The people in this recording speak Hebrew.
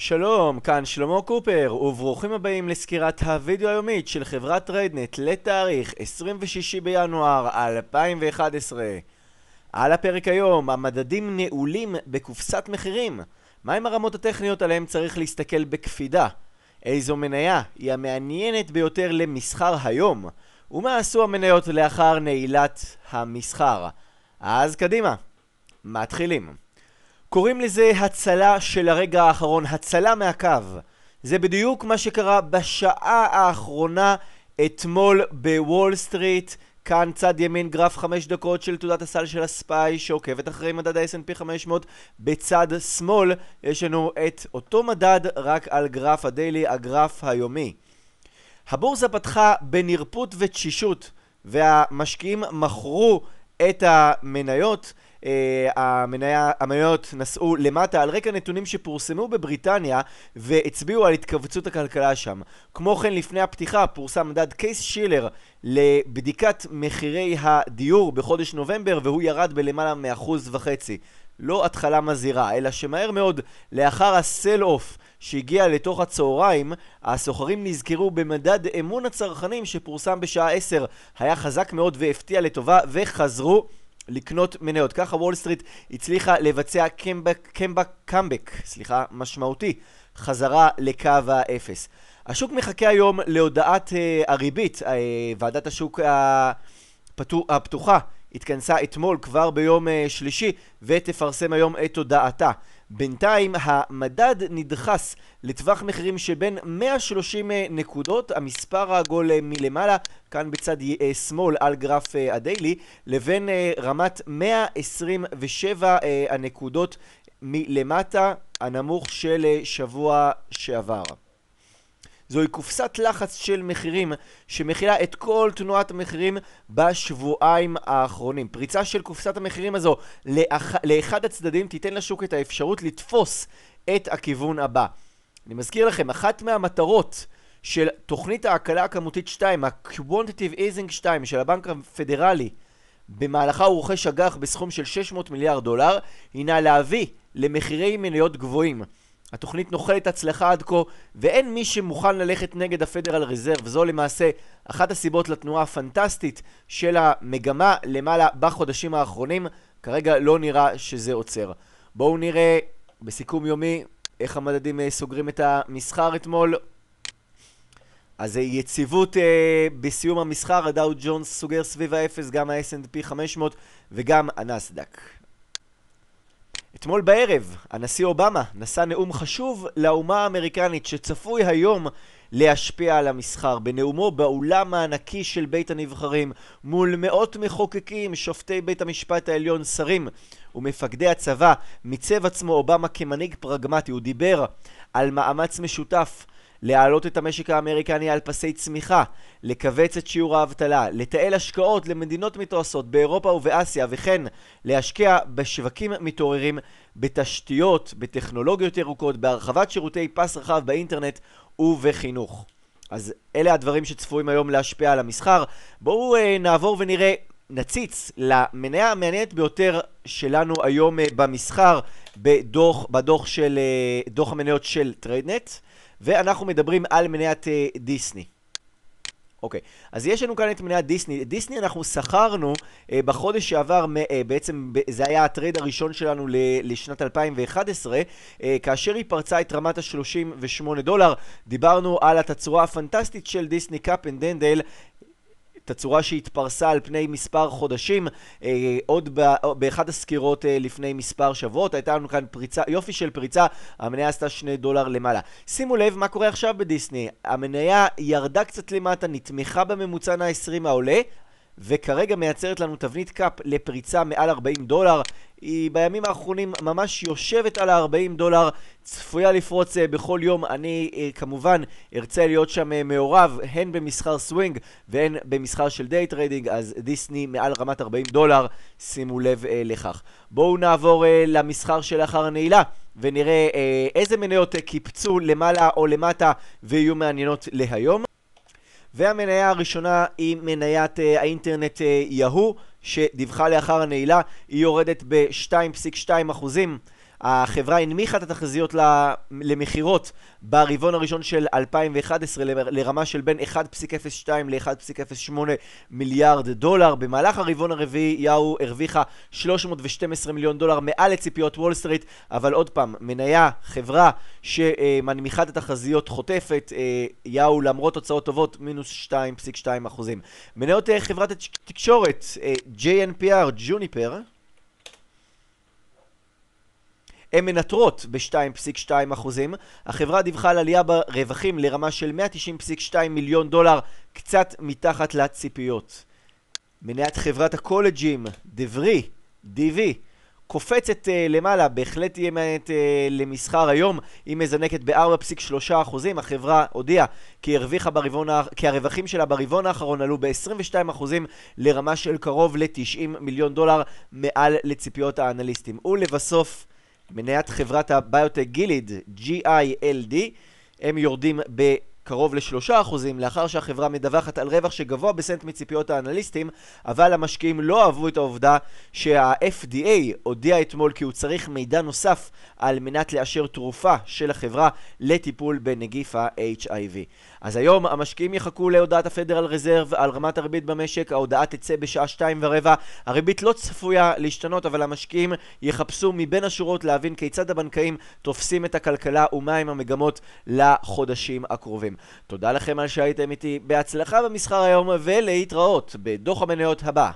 שלום, כאן שלמה קופר, וברוכים הבאים לסקירת הוידאו היומית של חברת ריידנט לתאריך 26 בינואר 2011. על הפרק היום, המדדים נעולים בקופסת מחירים. מהם הרמות הטכניות עליהם צריך להסתכל בקפידה? איזו מניה היא המעניינת ביותר למסחר היום? ומה עשו המניות לאחר נעילת המסחר? אז קדימה, מתחילים. קוראים לזה הצלה של הרגע האחרון, הצלה מהקו. זה בדיוק מה שקרה בשעה האחרונה אתמול בוול סטריט. כאן צד ימין גרף 5 דקות של תעודת הסל של הספיי שעוקבת אחרי מדד ה-S&P 500 בצד שמאל יש לנו את אותו מדד רק על גרף הדיילי, הגרף היומי. הבורסה פתחה בנרפות ותשישות והמשקיעים מכרו את המניות אה, המניה, המניות נסעו למטה על רקע נתונים שפורסמו בבריטניה והצביעו על התכווצות הכלכלה שם. כמו כן, לפני הפתיחה פורסם מדד קייס שילר לבדיקת מחירי הדיור בחודש נובמבר והוא ירד בלמעלה מאחוז וחצי. לא התחלה מזהירה, אלא שמהר מאוד לאחר הסל אוף שהגיע לתוך הצהריים, הסוחרים נזכרו במדד אמון הצרכנים שפורסם בשעה 10, היה חזק מאוד והפתיע לטובה וחזרו לקנות מניות. ככה וול סטריט הצליחה לבצע קמבק, קמבק, קמבק, סליחה, משמעותי, חזרה לקו האפס. השוק מחכה היום להודעת אה, הריבית, אה, ועדת השוק הפתוח, הפתוחה התכנסה אתמול כבר ביום אה, שלישי ותפרסם היום את הודעתה. בינתיים המדד נדחס לטווח מחירים שבין 130 אה, נקודות, המספר העגול אה, מלמעלה, כאן בצד אה, שמאל על גרף הדיילי, לבין רמת 127 הנקודות מלמטה, הנמוך של שבוע שעבר. זוהי קופסת לחץ של מחירים שמכילה את כל תנועת המחירים בשבועיים האחרונים. פריצה של קופסת המחירים הזו לאח... לאחד הצדדים תיתן לשוק את האפשרות לתפוס את הכיוון הבא. אני מזכיר לכם, אחת מהמטרות של תוכנית ההקלה הכמותית 2, ה quantative Easing 2 של הבנק הפדרלי, במהלכה הוא רוכש אג"ח בסכום של 600 מיליארד דולר, הינה להביא למחירי מניות גבוהים. התוכנית נוחלת הצלחה עד כה, ואין מי שמוכן ללכת נגד הפדרל רזרב. זו למעשה אחת הסיבות לתנועה הפנטסטית של המגמה למעלה בחודשים האחרונים. כרגע לא נראה שזה עוצר. בואו נראה בסיכום יומי איך המדדים אה, סוגרים את המסחר אתמול. אז אה, יציבות אה, בסיום המסחר, הדאו ג'ונס סוגר סביב האפס, גם ה-S&P 500 וגם הנסדק. אתמול בערב הנשיא אובמה נשא נאום חשוב לאומה האמריקנית שצפוי היום להשפיע על המסחר. בנאומו באולם הענקי של בית הנבחרים מול מאות מחוקקים, שופטי בית המשפט העליון, שרים ומפקדי הצבא, מיצב עצמו אובמה כמנהיג פרגמטי. הוא דיבר על מאמץ משותף להעלות את המשק האמריקני על פסי צמיחה, לכווץ את שיעור האבטלה, לתעל השקעות למדינות מתועשות באירופה ובאסיה, וכן להשקיע בשווקים מתעוררים, בתשתיות, בטכנולוגיות ירוקות, בהרחבת שירותי פס רחב באינטרנט ובחינוך. אז אלה הדברים שצפויים היום להשפיע על המסחר. בואו אה, נעבור ונראה, נציץ למניה המעניינת ביותר שלנו היום אה, במסחר, בדוח, בדוח של, אה, דוח המניות של טריידנט. ואנחנו מדברים על מניית uh, דיסני. אוקיי, okay. אז יש לנו כאן את מניית דיסני. דיסני אנחנו שכרנו uh, בחודש שעבר, uh, בעצם זה היה הטרייד הראשון שלנו ל- לשנת 2011, uh, כאשר היא פרצה את רמת ה-38 דולר, דיברנו על התצורה הפנטסטית של דיסני קאפ אנד דנדל. תצורה שהתפרסה על פני מספר חודשים, אה, עוד אה, באחת הסקירות אה, לפני מספר שבועות, הייתה לנו כאן פריצה, יופי של פריצה, המניה עשתה שני דולר למעלה. שימו לב מה קורה עכשיו בדיסני, המניה ירדה קצת למטה, נתמכה בממוצע נא 20 העולה, וכרגע מייצרת לנו תבנית קאפ לפריצה מעל 40 דולר. היא בימים האחרונים ממש יושבת על ה-40 דולר, צפויה לפרוץ אה, בכל יום. אני אה, כמובן ארצה להיות שם אה, מעורב, הן במסחר סווינג והן במסחר של דיי טריידינג, אז דיסני מעל רמת 40 דולר, שימו לב לכך. בואו נעבור למסחר שלאחר הנעילה. ונראה איזה מניות קיפצו למעלה או למטה ויהיו מעניינות להיום. והמניה הראשונה היא מניית אה, האינטרנט יהוא, אה, יהו, שדיווחה לאחר הנעילה, היא יורדת ב-2.2 אחוזים. החברה הנמיכה את התחזיות למכירות ברבעון הראשון של 2011 לרמה של בין 1.02 ל-1.08 מיליארד דולר. במהלך הרבעון הרביעי יאו הרוויחה 312 מיליון דולר מעל לציפיות וול סטריט, אבל עוד פעם, מניה, חברה שמנמיכה את התחזיות חוטפת, אה, יאו למרות הוצאות טובות, מינוס 2.2 אחוזים. מניות אה, חברת התקשורת, אה, JNPR, Juniper, הן מנטרות ב-2.2 אחוזים. החברה דיווחה על עלייה ברווחים לרמה של 190.2 מיליון דולר, קצת מתחת לציפיות. מניית חברת הקולג'ים, דברי, דיווי, קופצת uh, למעלה, בהחלט תהיה מעניינת uh, למסחר היום, היא מזנקת ב-4.3%, החברה הודיעה כי, הרוויחה ברבעון, כי הרווחים שלה ברבעון האחרון עלו ב-22% לרמה של קרוב ל-90 מיליון דולר מעל לציפיות האנליסטים. ולבסוף, מניית חברת הביוטק גיליד, GILD, הם יורדים ב... קרוב ל-3% לאחר שהחברה מדווחת על רווח שגבוה בסנט מציפיות האנליסטים, אבל המשקיעים לא אהבו את העובדה שה-FDA הודיע אתמול כי הוא צריך מידע נוסף על מנת לאשר תרופה של החברה לטיפול בנגיף ה-HIV. אז היום המשקיעים יחכו להודעת הפדרל רזרב על רמת הריבית במשק, ההודעה תצא בשעה שתיים ורבע, הריבית לא צפויה להשתנות, אבל המשקיעים יחפשו מבין השורות להבין כיצד הבנקאים תופסים את הכלכלה ומהם המגמות לחודשים הקרובים. תודה לכם על שהייתם איתי, בהצלחה במסחר היום ולהתראות בדוח המניות הבא.